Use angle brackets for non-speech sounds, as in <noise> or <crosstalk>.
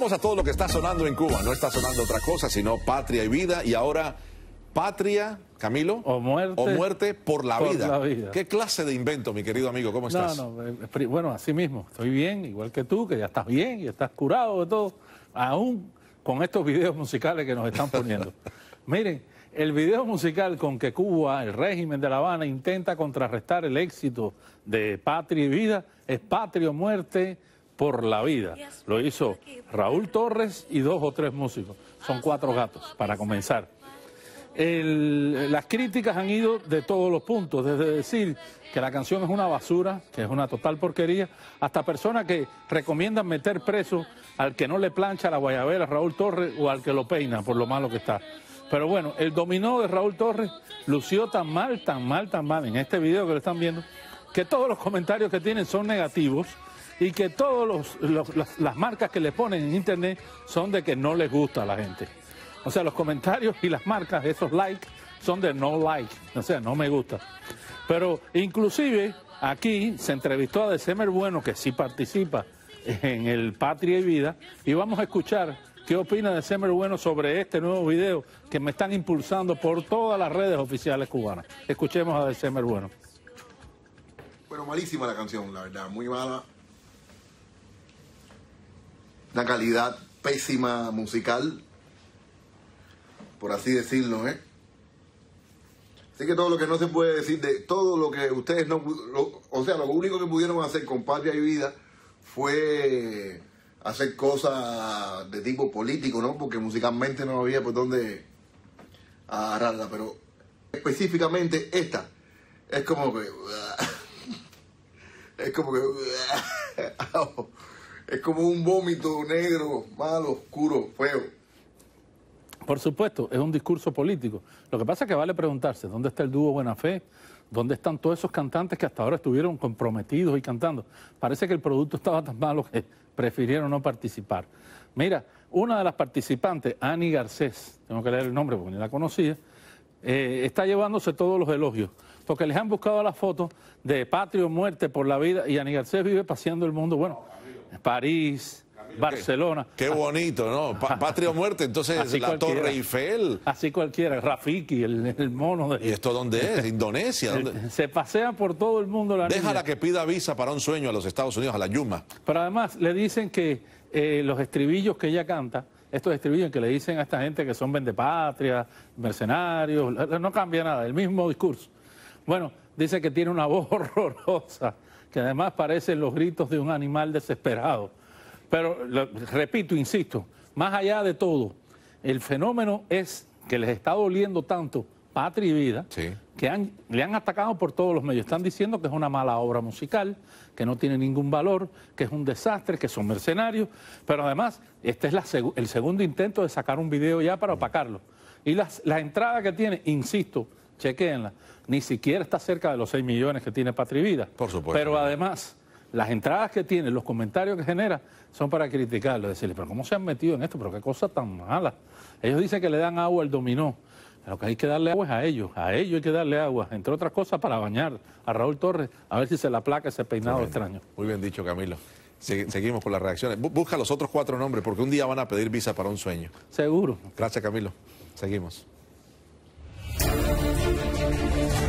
Vamos a todo lo que está sonando en Cuba. No está sonando otra cosa, sino patria y vida. Y ahora, patria, Camilo. O muerte. muerte por la, vida. ¿Qué clase de invento, mi querido amigo? ¿Cómo estás? Eh, bueno, así mismo. Estoy bien, igual que tú, que ya estás bien y estás curado de todo. Aún con estos videos musicales que nos están <laughs> poniendo. Miren, el video musical con que Cuba, el régimen de La Habana, intenta contrarrestar el éxito de Patria y Vida es Patria o Muerte por la vida. Lo hizo Raúl Torres y dos o tres músicos. Son cuatro gatos, para comenzar. las críticas han ido de todos los puntos, desde decir que la canción es una basura, que es una total porquería, hasta personas que recomiendan meter preso al que no le plancha la guayabera Raúl Torres o al que lo peina por lo malo que está. Pero bueno, el dominó de Raúl Torres lució tan mal, tan mal, tan mal en este video que lo están viendo, que todos los comentarios que tienen son negativos y que todas las marcas que le ponen en internet son de que no les gusta a la gente. O sea, los comentarios y las marcas, esos likes, son de no like, o sea, no me gusta. Pero inclusive aquí se entrevistó a December Bueno, que sí participa en el Patria y Vida, y vamos a escuchar qué opina December Bueno sobre este nuevo video que me están impulsando por todas las redes oficiales cubanas. Escuchemos a December Bueno. Bueno, malísima la canción, la verdad, muy mala una calidad pésima musical, por así decirlo, ¿eh? Así que todo lo que no se puede decir de todo lo que ustedes no, o sea, lo único que pudieron hacer con patria y vida fue hacer cosas de tipo político, ¿no? Porque musicalmente no había por dónde agarrarla, pero específicamente esta es como que <laughs> es como que <laughs> es como un vómito negro, malo, oscuro, feo. Por supuesto, es un discurso político. Lo que pasa es que vale preguntarse, ¿dónde está el dúo Buena Fe? ¿Dónde están todos esos cantantes que hasta ahora estuvieron comprometidos y cantando? Parece que el producto estaba tan malo que prefirieron no participar. Mira, una de las participantes, Ani Garcés, tengo que leer el nombre porque ni la conocía, eh, está llevándose todos los elogios, porque les han buscado la foto de Patrio Muerte por la Vida y Ani Garcés vive paseando el mundo. Bueno, París, Barcelona. Qué, bonito, ¿no? <laughs> patria o muerte, entonces la Torre Eiffel. Así cualquiera, Rafiki, el, mono de... ¿Y esto dónde es? <laughs> ¿Indonesia? Se pasea por todo el mundo la Déjala la que pida visa para un sueño a los Estados Unidos, a la Yuma. Pero además le dicen que eh, los estribillos que ella canta, estos estribillos que le dicen a esta gente que son patria, mercenarios, no cambia nada, el mismo discurso. Bueno, dice que tiene una voz <laughs> horrorosa, que además parecen los gritos de un animal desesperado. Pero, repito, insisto, más allá de todo, el fenómeno es que les está doliendo tanto patria y vida, que le han atacado por todos los medios. Están diciendo que es una mala obra musical, que no tiene ningún valor, que es un desastre, que son mercenarios, pero además este es el segundo intento de sacar un video ya para opacarlo. Y la entrada que tiene, insisto, chequenla, ni siquiera está cerca de los 6 millones que tiene Patrivida. Por supuesto. Pero además, las entradas que tiene, los comentarios que genera, son para criticarlo, decirle, pero ¿cómo se han metido en esto? Pero qué cosa tan mala. Ellos dicen que le dan agua al dominó. Lo que hay que darle agua es a ellos, a ellos hay que darle agua, entre otras cosas para bañar a Raúl Torres, a ver si se la placa ese peinado extraño. Muy bien dicho, Camilo. Seguimos con las reacciones. Busca los otros cuatro nombres porque un día van a pedir visa para un sueño. Seguro. Gracias, Camilo. Seguimos.